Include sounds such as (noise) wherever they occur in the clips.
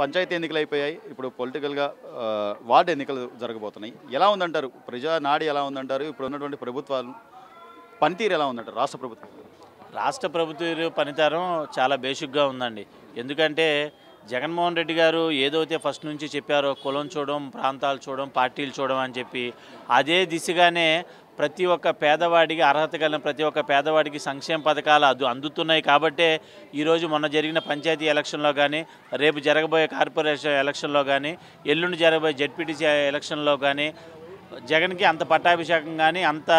పంచాయతీ ఎన్నికలు అయిపోయాయి ఇప్పుడు పొలిటికల్గా వార్డు ఎన్నికలు జరగబోతున్నాయి ఎలా ఉందంటారు ప్రజా నాడి ఎలా ఉందంటారు ఇప్పుడు ఉన్నటువంటి ప్రభుత్వాలు పనితీరు ఎలా ఉందంటారు రాష్ట్ర ప్రభుత్వం రాష్ట్ర ప్రభుత్వ పనితీరం చాలా బేసిక్గా ఉందండి ఎందుకంటే జగన్మోహన్ రెడ్డి గారు ఏదైతే ఫస్ట్ నుంచి చెప్పారో కులం చూడడం ప్రాంతాలు చూడడం పార్టీలు చూడడం అని చెప్పి అదే దిశగానే ప్రతి ఒక్క పేదవాడికి అర్హత కలిగిన ప్రతి ఒక్క పేదవాడికి సంక్షేమ పథకాలు అది అందుతున్నాయి కాబట్టే ఈరోజు మొన్న జరిగిన పంచాయతీ ఎలక్షన్లో కానీ రేపు జరగబోయే కార్పొరేషన్ ఎలక్షన్లో కానీ ఎల్లుండి జరగబోయే జడ్పీటీసీ ఎలక్షన్లో కానీ జగన్కి అంత పట్టాభిషేకం కానీ అంత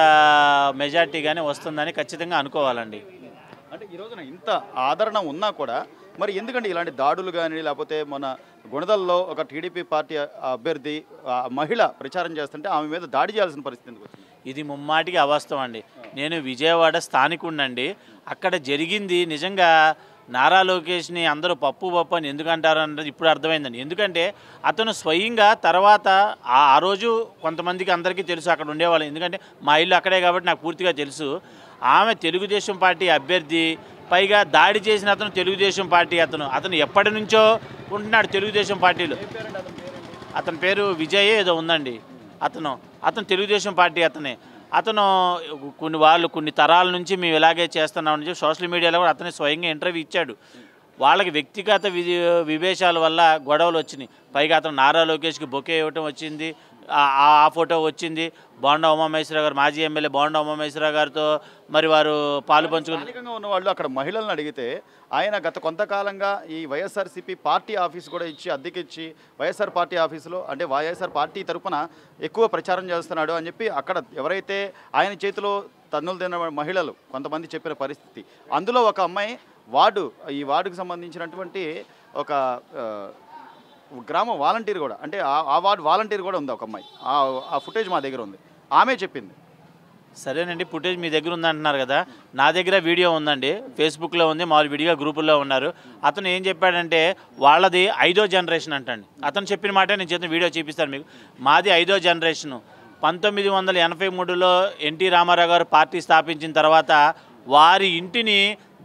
మెజార్టీ కానీ వస్తుందని ఖచ్చితంగా అనుకోవాలండి అంటే ఈ రోజున ఇంత ఆదరణ ఉన్నా కూడా మరి ఎందుకంటే ఇలాంటి దాడులు కానీ లేకపోతే మన గుణదల్లో ఒక టీడీపీ పార్టీ అభ్యర్థి మహిళ ప్రచారం చేస్తుంటే ఆమె మీద దాడి చేయాల్సిన పరిస్థితి ఎందుకు ఇది ముమ్మాటికి అవాస్తవం అండి నేను విజయవాడ స్థానికుండండి అక్కడ జరిగింది నిజంగా నారా లోకేష్ని అందరూ పప్పు పప్పు అని ఎందుకంటారు అన్నది ఇప్పుడు అర్థమైందండి ఎందుకంటే అతను స్వయంగా తర్వాత ఆ రోజు కొంతమందికి అందరికీ తెలుసు అక్కడ ఉండేవాళ్ళు ఎందుకంటే మా ఇల్లు అక్కడే కాబట్టి నాకు పూర్తిగా తెలుసు ఆమె తెలుగుదేశం పార్టీ అభ్యర్థి పైగా దాడి చేసిన అతను తెలుగుదేశం పార్టీ అతను అతను ఎప్పటి నుంచో ఉంటున్నాడు తెలుగుదేశం పార్టీలో అతని పేరు విజయ్ ఏదో ఉందండి అతను అతను తెలుగుదేశం పార్టీ అతనే అతను కొన్ని వాళ్ళు కొన్ని తరాల నుంచి మేము ఇలాగే చేస్తున్నామని చెప్పి సోషల్ మీడియాలో కూడా అతనే స్వయంగా ఇంటర్వ్యూ ఇచ్చాడు వాళ్ళకి వ్యక్తిగత వివేశాల వల్ల గొడవలు వచ్చినాయి పైగా అతను నారా లోకేష్కి బొకే ఇవ్వటం వచ్చింది ఆ ఫోటో వచ్చింది బోండా ఉమామేశ్వర గారు మాజీ ఎమ్మెల్యే బోండా ఉమామేశ్వర గారితో మరి వారు పాలు పంచుకుని ఉన్న వాళ్ళు అక్కడ మహిళలను అడిగితే ఆయన గత కొంతకాలంగా ఈ వైఎస్ఆర్సీపీ పార్టీ ఆఫీస్ కూడా ఇచ్చి అద్దెకిచ్చి వైఎస్ఆర్ పార్టీ ఆఫీసులో అంటే వైఎస్ఆర్ పార్టీ తరఫున ఎక్కువ ప్రచారం చేస్తున్నాడు అని చెప్పి అక్కడ ఎవరైతే ఆయన చేతిలో తన్నులు తిన్న మహిళలు కొంతమంది చెప్పిన పరిస్థితి అందులో ఒక అమ్మాయి వార్డు ఈ వార్డుకు సంబంధించినటువంటి ఒక గ్రామ వాలంటీర్ కూడా అంటే ఆ వార్డు వాలంటీర్ కూడా ఉంది ఒక అమ్మాయి ఆ ఫుటేజ్ మా దగ్గర ఉంది ఆమె చెప్పింది సరేనండి ఫుటేజ్ మీ దగ్గర ఉందంటున్నారు కదా నా దగ్గర వీడియో ఉందండి ఫేస్బుక్లో ఉంది మామూలు విడిగా గ్రూపుల్లో ఉన్నారు అతను ఏం చెప్పాడంటే వాళ్ళది ఐదో జనరేషన్ అంటండి అతను చెప్పిన మాట నేను చేసిన వీడియో చూపిస్తాను మీకు మాది ఐదో జనరేషను పంతొమ్మిది వందల ఎనభై మూడులో ఎన్టీ రామారావు గారు పార్టీ స్థాపించిన తర్వాత వారి ఇంటిని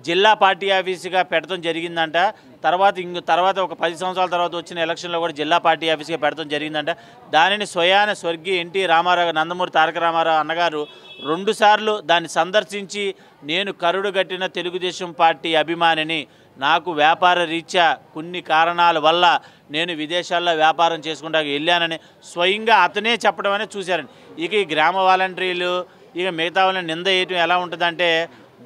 జిల్లా పార్టీ ఆఫీసుగా పెట్టడం జరిగిందంట తర్వాత ఇంక తర్వాత ఒక పది సంవత్సరాల తర్వాత వచ్చిన ఎలక్షన్లో కూడా జిల్లా పార్టీ ఆఫీస్గా పెడతాం జరిగిందంట దానిని స్వయాన స్వర్గీయ ఎన్టీ రామారావు నందమూరి తారక రామారావు అన్నగారు రెండుసార్లు దాన్ని సందర్శించి నేను కరుడు కట్టిన తెలుగుదేశం పార్టీ అభిమానిని నాకు వ్యాపార రీత్యా కొన్ని కారణాల వల్ల నేను విదేశాల్లో వ్యాపారం చేసుకుంటా వెళ్ళానని స్వయంగా అతనే చెప్పడం అనేది ఇక ఈ గ్రామ వాలంటీర్లు ఇక మిగతా వాళ్ళని నింద వేయటం ఎలా ఉంటుందంటే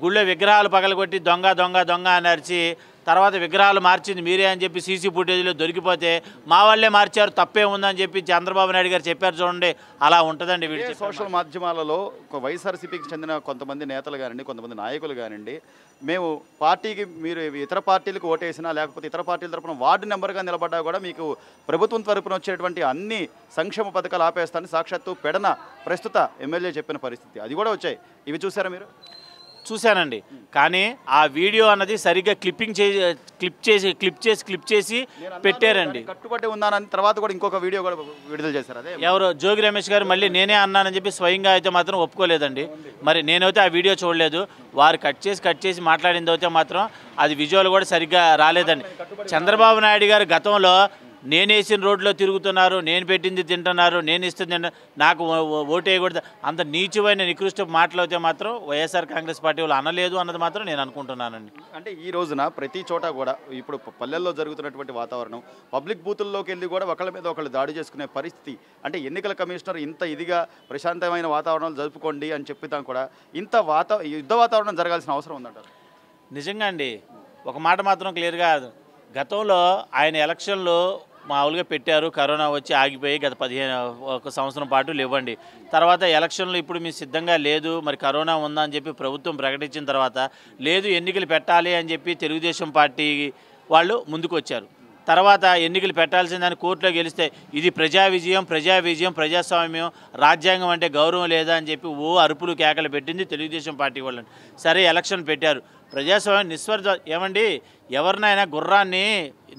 గుళ్ళో విగ్రహాలు పగలగొట్టి దొంగ దొంగ దొంగ అని అరిచి తర్వాత విగ్రహాలు మార్చింది మీరే అని చెప్పి సీసీ ఫుటేజ్లో దొరికిపోతే మా వాళ్ళే మార్చారు తప్పే ఉందని చెప్పి చంద్రబాబు నాయుడు గారు చెప్పారు చూడండి అలా ఉంటుందండి వీడియో సోషల్ మాధ్యమాలలో వైఎస్ఆర్సీపీకి చెందిన కొంతమంది నేతలు కానివ్వండి కొంతమంది నాయకులు కానివ్వండి మేము పార్టీకి మీరు ఇతర పార్టీలకు ఓటేసినా లేకపోతే ఇతర పార్టీల తరపున వార్డు నెంబర్గా నిలబడ్డా కూడా మీకు ప్రభుత్వం తరపున వచ్చేటువంటి అన్ని సంక్షేమ పథకాలు ఆపేస్తాను సాక్షాత్తు పెడన ప్రస్తుత ఎమ్మెల్యే చెప్పిన పరిస్థితి అది కూడా వచ్చాయి ఇవి చూసారా మీరు చూశానండి కానీ ఆ వీడియో అన్నది సరిగ్గా క్లిప్పింగ్ చేసి క్లిప్ చేసి క్లిప్ చేసి క్లిప్ చేసి పెట్టారండి కట్టుబడి ఉన్నానని తర్వాత కూడా ఇంకొక వీడియో కూడా విడుదల చేశారు అదే ఎవరు జోగి రమేష్ గారు మళ్ళీ నేనే అన్నానని చెప్పి స్వయంగా అయితే మాత్రం ఒప్పుకోలేదండి మరి నేనైతే ఆ వీడియో చూడలేదు వారు కట్ చేసి కట్ చేసి మాట్లాడింది అయితే మాత్రం అది విజువల్ కూడా సరిగ్గా రాలేదండి చంద్రబాబు నాయుడు గారు గతంలో నేను వేసిన రోడ్లో తిరుగుతున్నారు నేను పెట్టింది తింటున్నారు నేను ఇస్తుంది నాకు ఓటేయకూడదు అంత నీచమైన నికృష్ట మాటలు అయితే మాత్రం వైఎస్ఆర్ కాంగ్రెస్ పార్టీ వాళ్ళు అనలేదు అన్నది మాత్రం నేను అనుకుంటున్నానండి అంటే ఈ రోజున ప్రతి చోట కూడా ఇప్పుడు పల్లెల్లో జరుగుతున్నటువంటి వాతావరణం పబ్లిక్ బూతుల్లోకి వెళ్ళి కూడా ఒకళ్ళ మీద ఒకళ్ళు దాడి చేసుకునే పరిస్థితి అంటే ఎన్నికల కమిషనర్ ఇంత ఇదిగా ప్రశాంతమైన వాతావరణం జరుపుకోండి అని చెప్పితాం కూడా ఇంత వాతా యుద్ధ వాతావరణం జరగాల్సిన అవసరం ఉందంట నిజంగా అండి ఒక మాట మాత్రం క్లియర్గా గతంలో ఆయన ఎలక్షన్లో మామూలుగా పెట్టారు కరోనా వచ్చి ఆగిపోయి గత పదిహేను ఒక సంవత్సరం పాటు లేవండి తర్వాత ఎలక్షన్లు ఇప్పుడు మీ సిద్ధంగా లేదు మరి కరోనా ఉందా అని చెప్పి ప్రభుత్వం ప్రకటించిన తర్వాత లేదు ఎన్నికలు పెట్టాలి అని చెప్పి తెలుగుదేశం పార్టీ వాళ్ళు ముందుకు వచ్చారు తర్వాత ఎన్నికలు పెట్టాల్సిందని కోర్టులో గెలిస్తే ఇది ప్రజా విజయం ప్రజా విజయం ప్రజాస్వామ్యం రాజ్యాంగం అంటే గౌరవం లేదా అని చెప్పి ఓ అరుపులు కేకలు పెట్టింది తెలుగుదేశం పార్టీ వాళ్ళని సరే ఎలక్షన్ పెట్టారు ప్రజాస్వామ్యం నిస్వర్థ ఏమండి ఎవరినైనా గుర్రాన్ని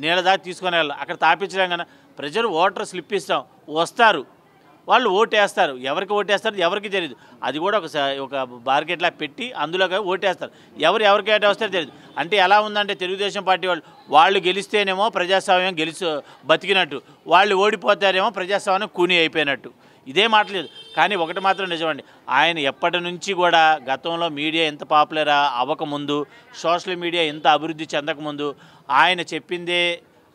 నీళ్ళ దాకా తీసుకొని వెళ్ళాలి అక్కడ తాపించడం కానీ ప్రజలు ఓటర్ స్లిప్ ఇస్తాం వస్తారు వాళ్ళు ఓటేస్తారు ఎవరికి ఓటేస్తారు ఎవరికి తెలియదు అది కూడా ఒక ఒక బార్గెట్లా పెట్టి అందులో ఓటేస్తారు ఎవరు ఎవరికి వస్తారో తెలియదు అంటే ఎలా ఉందంటే తెలుగుదేశం పార్టీ వాళ్ళు వాళ్ళు గెలిస్తేనేమో ప్రజాస్వామ్యం గెలిచి బతికినట్టు వాళ్ళు ఓడిపోతారేమో ప్రజాస్వామ్యం కూని అయిపోయినట్టు ఇదే మాటలేదు కానీ ఒకటి మాత్రం నిజమండి ఆయన ఎప్పటి నుంచి కూడా గతంలో మీడియా ఎంత పాపులర్ అవ్వకముందు సోషల్ మీడియా ఎంత అభివృద్ధి చెందకముందు ఆయన చెప్పిందే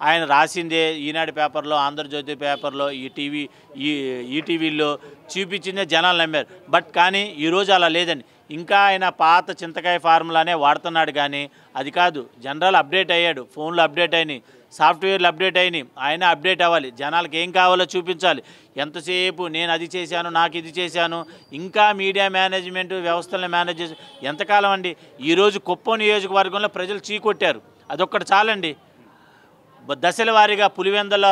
ఆయన రాసిందే ఈనాడు పేపర్లో ఆంధ్రజ్యోతి పేపర్లో ఈ టీవీ ఈ ఈటీవీల్లో చూపించిందే జనాలు నమ్మారు బట్ కానీ ఈరోజు అలా లేదండి ఇంకా ఆయన పాత చింతకాయ ఫార్ములానే వాడుతున్నాడు కానీ అది కాదు జనరల్ అప్డేట్ అయ్యాడు ఫోన్లు అప్డేట్ అయినాయి సాఫ్ట్వేర్లు అప్డేట్ అయినాయి ఆయన అప్డేట్ అవ్వాలి జనాలకు ఏం కావాలో చూపించాలి ఎంతసేపు నేను అది చేశాను నాకు ఇది చేశాను ఇంకా మీడియా మేనేజ్మెంట్ వ్యవస్థలను మేనేజ్ ఎంతకాలం అండి ఈరోజు కుప్పం నియోజకవర్గంలో ప్రజలు చీకొట్టారు అదొక్కటి చాలండి దశల వారీగా పులివెందల్లో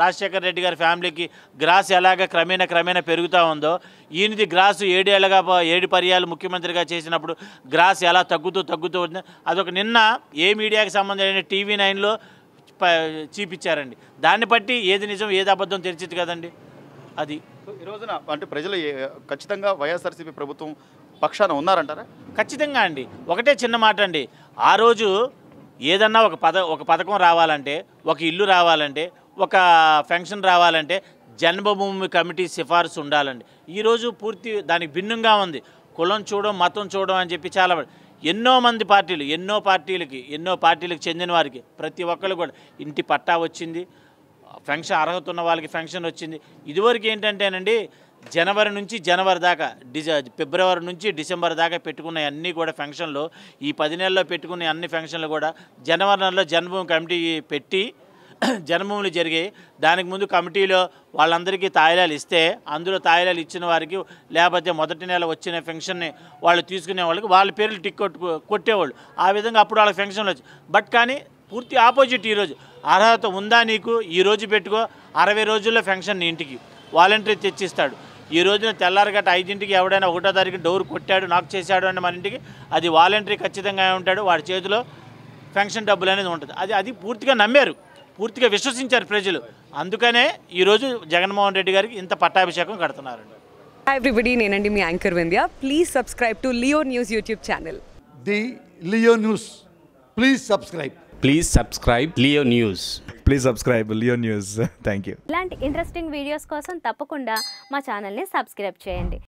రాజశేఖర రెడ్డి గారి ఫ్యామిలీకి గ్రాస్ ఎలాగ క్రమేణా క్రమేణా పెరుగుతూ ఉందో ఈయనది గ్రాసు ఏడేళ్ళగా ఏడు పర్యాలు ముఖ్యమంత్రిగా చేసినప్పుడు గ్రాస్ ఎలా తగ్గుతూ తగ్గుతూ అదొక నిన్న ఏ మీడియాకి సంబంధించిన టీవీ నైన్లో చూపించారండి దాన్ని బట్టి ఏది నిజం ఏది అబద్ధం తెలిసింది కదండి అది ఈ రోజున అంటే ప్రజలు ఖచ్చితంగా వైఎస్ఆర్సీపీ ప్రభుత్వం పక్షాన ఉన్నారంటారా ఖచ్చితంగా అండి ఒకటే చిన్న మాట అండి ఆ రోజు ఏదన్నా ఒక పద ఒక పథకం రావాలంటే ఒక ఇల్లు రావాలంటే ఒక ఫంక్షన్ రావాలంటే జన్మభూమి కమిటీ సిఫార్సు ఉండాలండి ఈరోజు పూర్తి దానికి భిన్నంగా ఉంది కులం చూడడం మతం చూడడం అని చెప్పి చాలా ఎన్నో మంది పార్టీలు ఎన్నో పార్టీలకి ఎన్నో పార్టీలకు చెందిన వారికి ప్రతి ఒక్కరు కూడా ఇంటి పట్టా వచ్చింది ఫెన్షన్ అర్హత ఉన్న వాళ్ళకి ఫెన్షన్ వచ్చింది ఇదివరకు ఏంటంటేనండి జనవరి నుంచి జనవరి దాకా డిజ ఫిబ్రవరి నుంచి డిసెంబర్ దాకా పెట్టుకున్న అన్ని కూడా ఫంక్షన్లు ఈ పది నెలల్లో పెట్టుకున్న అన్ని ఫంక్షన్లు కూడా జనవరి నెలలో జన్మభూమి కమిటీ పెట్టి (clears throat) జన్మములు జరిగాయి దానికి ముందు కమిటీలో వాళ్ళందరికీ తాయిలాలు ఇస్తే అందులో తాయిలాలు ఇచ్చిన వారికి లేకపోతే మొదటి నెల వచ్చిన పెన్షన్ని వాళ్ళు తీసుకునే వాళ్ళకి వాళ్ళ పేర్లు టిక్ కొట్టేవాళ్ళు ఆ విధంగా అప్పుడు వాళ్ళ పెన్షన్లు వచ్చి బట్ కానీ పూర్తి ఆపోజిట్ ఈరోజు అర్హత ఉందా నీకు ఈ రోజు పెట్టుకో అరవై రోజుల్లో ఫెన్షన్ నీ ఇంటికి వాలంటరీ తెచ్చిస్తాడు ఈ రోజున గట్ట ఐదింటికి ఎవడైనా ఒకటో తారీఖు డోర్ కొట్టాడు నాకు చేశాడు అని మన ఇంటికి అది వాలంటరీ ఖచ్చితంగా ఉంటాడు వాడి చేతిలో ఫెన్షన్ డబ్బులు అనేది ఉంటుంది అది అది పూర్తిగా నమ్మారు పూర్తిగా విశ్వసించారు ప్రజలు అందుకనే ఈరోజు జగన్మోహన్ రెడ్డి గారికి ఇంత పట్టాభిషేకం కడుతున్నారు హాయ్ ఎవ్రీబడి నేనండి మీ anchor Vindhya please subscribe to Leo News YouTube channel the Leo News please subscribe please subscribe Leo News please subscribe Leo News thank you ఇలాంటి ఇంట్రెస్టింగ్ వీడియోస్ కోసం తప్పకుండా మా ఛానల్ని సబ్స్క్రైబ్ చేయండి